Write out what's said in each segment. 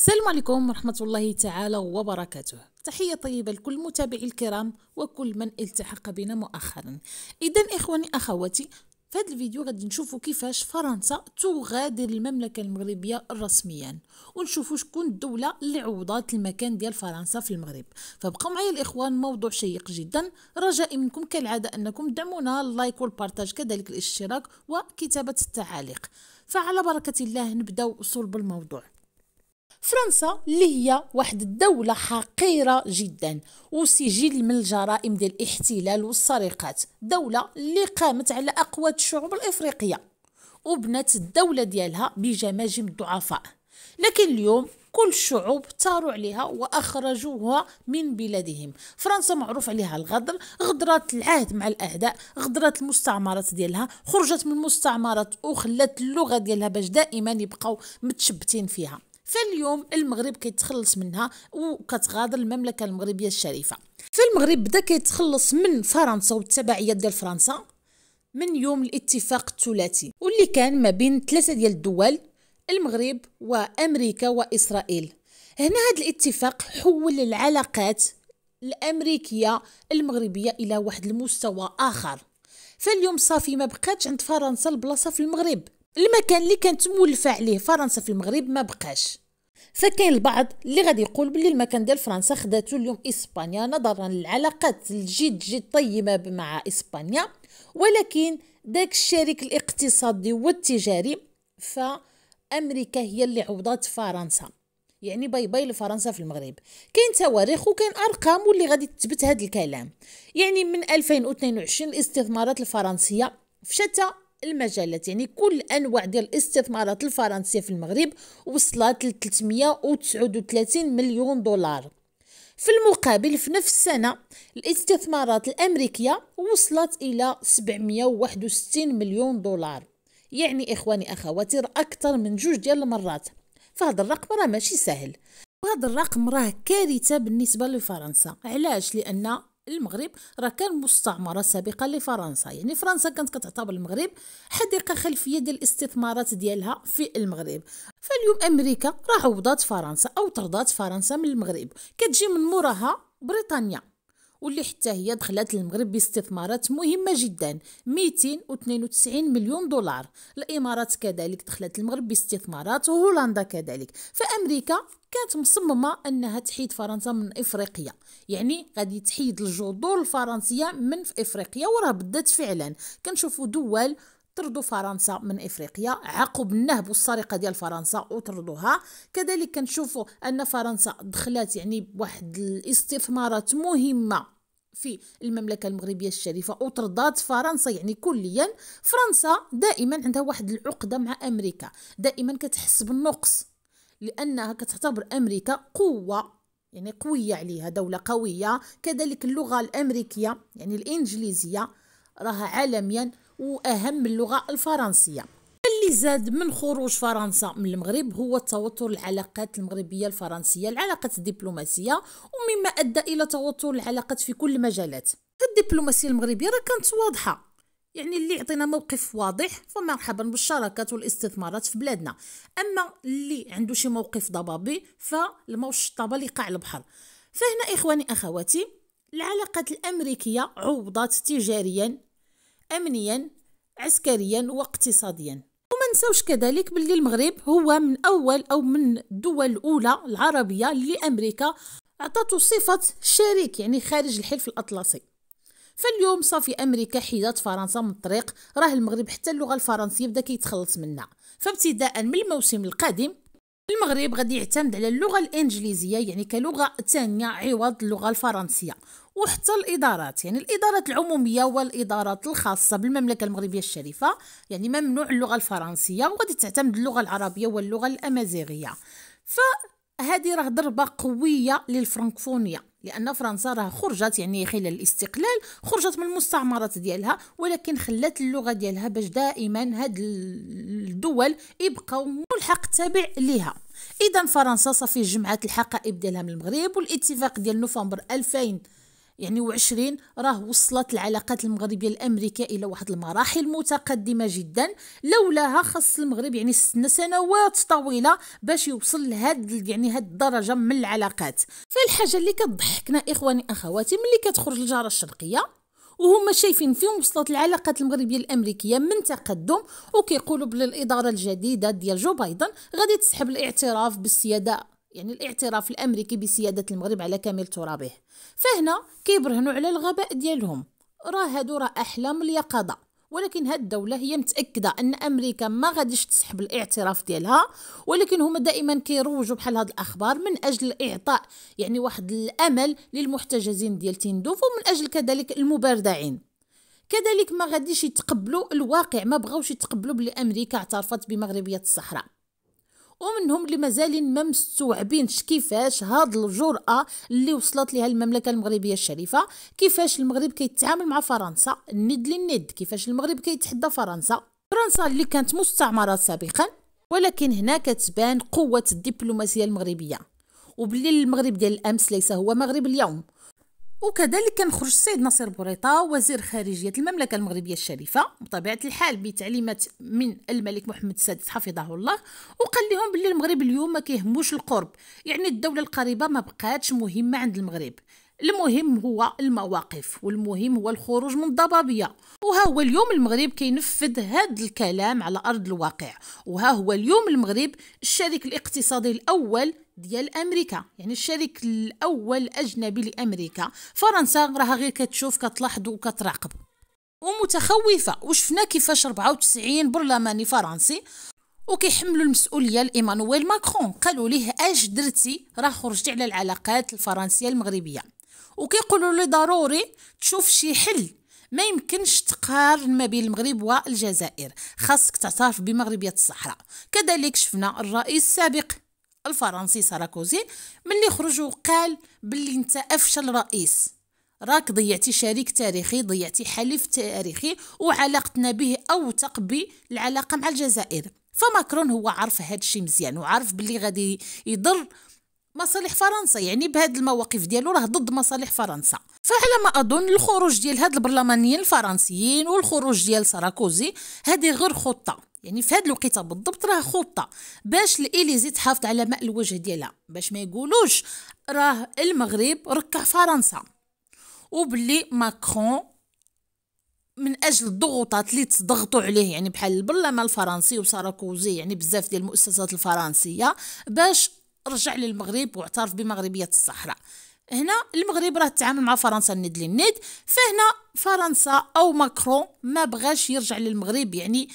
السلام عليكم ورحمة الله تعالى وبركاته تحية طيبة لكل متابعي الكرام وكل من التحق بنا مؤخرا إذا إخواني أخواتي في هذا الفيديو غادي نشوفوا كيفاش فرنسا تغادر المملكة المغربية رسميا ونشوفوا شكون الدولة اللي عوضات المكان ديال فرنسا في المغرب فبقوا معايا الإخوان موضوع شيق جدا رجائي منكم كالعادة أنكم دعمونا اللايك والبارتاج كذلك الاشتراك وكتابة التعاليق فعلى بركة الله نبدأ صلب الموضوع فرنسا اللي هي واحد الدولة حقيرة جدا وسجل من الجرائم ديال الاحتلال والسرقات دولة اللي قامت على أقوى الشعوب الإفريقية وبنت الدولة ديالها بجماجم الضعفاء لكن اليوم كل الشعوب تاروا عليها واخرجوها من بلادهم فرنسا معروف عليها الغدر غدرت العهد مع الاعداء غدرت المستعمرات ديالها خرجت من المستعمرات وخلت اللغه ديالها باش دائما يبقاو متشبتين فيها حتى اليوم المغرب كيتخلص منها وكتغادر المملكه المغربيه الشريفه فالمغرب بدا كيتخلص من فرنسا والتبعيه ديال فرنسا من يوم الاتفاق الثلاثي واللي كان ما بين ثلاثه ديال الدول المغرب وامريكا واسرائيل هنا هذا الاتفاق حول العلاقات الامريكيه المغربيه الى واحد المستوى اخر فاليوم صافي ما بقاتش عند فرنسا البلاصه في المغرب المكان اللي كانت مولفه عليه فرنسا في المغرب ما بقاش فكاين البعض اللي غادي يقول بلي المكان ديال فرنسا خداتو اليوم اسبانيا نظرا للعلاقات الجد جد طيبه مع اسبانيا ولكن داك الشريك الاقتصادي والتجاري فامريكا هي اللي عوضات فرنسا يعني باي باي لفرنسا في المغرب كاين تواريخ وكاين ارقام واللي غادي تثبت هذا الكلام يعني من 2022 الاستثمارات الفرنسيه في شتى المجالات يعني كل انواع ديال الاستثمارات الفرنسيه في المغرب وصلت ل 339 مليون دولار في المقابل في نفس السنة الاستثمارات الأمريكية وصلت إلى 761 مليون دولار يعني إخواني أخواتي أكثر من جوج ديال المرات فهذا الرقم راه ماشي سهل وهذا الرقم راه كارثة بالنسبة لفرنسا علاش لأن المغرب راه كان مستعمره سابقه لفرنسا يعني فرنسا كانت كتعتبر المغرب حديقه خلفيه ديال الاستثمارات ديالها في المغرب فاليوم امريكا راه عوضات فرنسا او طردات فرنسا من المغرب كتجي من موراها بريطانيا واللي حتى هي دخلت المغرب باستثمارات مهمة جدا 292 مليون دولار الإمارات كذلك دخلت المغرب باستثمارات وهولندا كذلك فأمريكا كانت مصممة أنها تحيد فرنسا من إفريقيا يعني غادي تحيد الجذور الفرنسية من في إفريقيا وراه بدات فعلا كنشوفوا دول طردوا فرنسا من افريقيا عقب النهب والسرقه ديال فرنسا وطردوها كذلك كنشوفوا ان فرنسا دخلت يعني بواحد الاستثمارات مهمه في المملكة المغربية الشريفة وطردات فرنسا يعني كليا فرنسا دائما عندها واحد العقدة مع أمريكا دائما كتحس بالنقص لأنها كتعتبر أمريكا قوة يعني قوية عليها دولة قوية كذلك اللغة الأمريكية يعني الإنجليزية راها عالميا وأهم اللغة الفرنسية اللي زاد من خروج فرنسا من المغرب هو توتر العلاقات المغربية الفرنسية العلاقات الدبلوماسية ومما أدى إلى توتر العلاقات في كل المجالات الدبلوماسية المغربية راه كانت واضحة يعني اللي يعطينا موقف واضح فمرحبا بالشراكات والاستثمارات في بلادنا اما اللي عنده شي موقف ضبابي فالموش الطابه يقع البحر فهنا اخواني اخواتي العلاقات الامريكيه عوضت تجاريا امنيا عسكريا واقتصاديا وما نساوش كذلك باللي المغرب هو من اول او من الدول الاولى العربيه اللي امريكا عطاتو صفه شريك يعني خارج الحلف الاطلسي فاليوم صافي امريكا حيدات فرنسا من الطريق راه المغرب حتى اللغه الفرنسيه بدا كيتخلص منها فابتداء من الموسم القادم المغرب غادي يعتمد على اللغه الانجليزيه يعني كلغه ثانيه عوض اللغه الفرنسيه وحتى الادارات يعني الادارات العموميه والادارات الخاصه بالمملكه المغربيه الشريفه يعني ممنوع اللغه الفرنسيه وغادي تعتمد اللغه العربيه واللغه الامازيغيه ف هذه راه ضربه قويه للفرنكفونيه لأن فرنسا راه خرجت يعني خلال الاستقلال خرجت من المستعمرات ديالها ولكن خلات اللغة ديالها باش دائما هاد الدول يبقاو ملحق تابع ليها إذا فرنسا صافي جمعت الحقائب ديالها من المغرب والاتفاق ديال نوفمبر 2000 يعني وعشرين راه وصلت العلاقات المغربية الأمريكية إلى واحد المراحل متقدمة جدا لولاها خص المغرب يعني استنى سنوات طويلة باش يوصل لهاد يعني هاد الدرجة من العلاقات فالحاجة اللي كتضحكنا إخواني أخواتي ملي كتخرج الجارة الشرقية وهما شايفين فين وصلت العلاقات المغربيه الامريكيه من تقدم وكيقولوا بالإدارة الاداره الجديده ديال جو بايدن غادي تسحب الاعتراف بالسياده يعني الاعتراف الامريكي بسياده المغرب على كامل ترابه فهنا كيبرهنوا على الغباء ديالهم راه هادو راه احلام اليقظه ولكن هاد الدوله هي متاكده ان امريكا ما غاديش تسحب الاعتراف ديالها ولكن هما دائما كيروجوا بحال هاد الاخبار من اجل اعطاء يعني واحد الامل للمحتجزين ديال تندوف ومن اجل كذلك المبردعين كذلك ما غاديش يتقبلوا الواقع ما بغاوش يتقبلوا بلي امريكا اعترفت بمغربيه الصحراء ومنهم اللي مازالين ما مستوعبين كيفاش هاد الجرأة اللي وصلت لها المملكة المغربية الشريفة كيفاش المغرب كيتعامل مع فرنسا الند للند كيفاش المغرب كيتحدى فرنسا فرنسا اللي كانت مستعمرة سابقا ولكن هنا كتبان قوة الدبلوماسية المغربية وبالليل المغرب ديال الامس ليس هو مغرب اليوم وكذلك كنخرج السيد ناصر بوريطة وزير خارجية المملكة المغربية الشريفة بطبيعة الحال بتعليمات من الملك محمد السادس حفظه الله وقال لهم باللي المغرب اليوم ما كيهموش القرب يعني الدولة القريبة ما بقاتش مهمة عند المغرب المهم هو المواقف والمهم هو الخروج من الضبابيه وها هو اليوم المغرب كينفذ هذا الكلام على ارض الواقع وها هو اليوم المغرب الشريك الاقتصادي الاول ديال امريكا يعني الشريك الاول اجنبي لامريكا فرنسا راها غير كتشوف كتلاحظ وكتراقب ومتخوفه وشفنا كيفاش 94 برلماني فرنسي وكيحملوا المسؤوليه لإيمانويل ماكرون قالوا ليه اش درتي راه خرجتي على العلاقات الفرنسيه المغربيه وكيقولوا لي ضروري تشوف شي حل ما يمكنش تقارن ما بين المغرب والجزائر خاصك تعترف بمغربيه الصحراء كذلك شفنا الرئيس السابق الفرنسي ساراكوزي ملي خرج وقال باللي انت افشل رئيس راك ضيعتي شريك تاريخي ضيعتي حليف تاريخي وعلاقتنا به اوثق بالعلاقه مع الجزائر فماكرون هو عارف هذا الشيء مزيان وعارف باللي غادي يضر مصالح فرنسا يعني بهاد المواقف ديالو راه ضد مصالح فرنسا فعلى ما اظن الخروج ديال هاد البرلمانيين الفرنسيين والخروج ديال ساراكوزي هادي غير خطه يعني في هاد الوقيته بالضبط راه خطه باش الاليزي تحافظ على ماء الوجه ديالها باش ما يقولوش راه المغرب ركع فرنسا وبلي ماكرون من اجل الضغوطات اللي تضغطوا عليه يعني بحال البرلمان الفرنسي وساراكوزي يعني بزاف ديال المؤسسات الفرنسيه باش رجع للمغرب واعترف بمغربية الصحراء هنا المغرب راه تعامل مع فرنسا الند للند فهنا فرنسا او ماكرون ما بغاش يرجع للمغرب يعني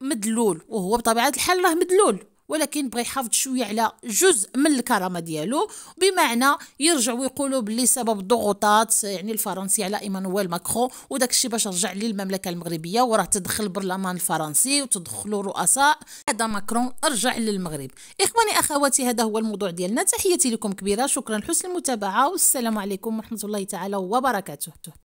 مدلول وهو بطبيعة الحال راه مدلول ولكن بغى يحافظ شويه على جزء من الكرامه ديالو بمعنى يرجع ويقولوا باللي سبب الضغوطات يعني الفرنسي على ايمانويل ماكرون وداك الشيء باش رجع للمملكه المغربيه وراه تدخل البرلمان الفرنسي وتدخلوا رؤساء هذا ماكرون رجع للمغرب اخواني اخواتي هذا هو الموضوع ديالنا تحياتي لكم كبيره شكرا لحسن المتابعه والسلام عليكم ورحمه الله تعالى وبركاته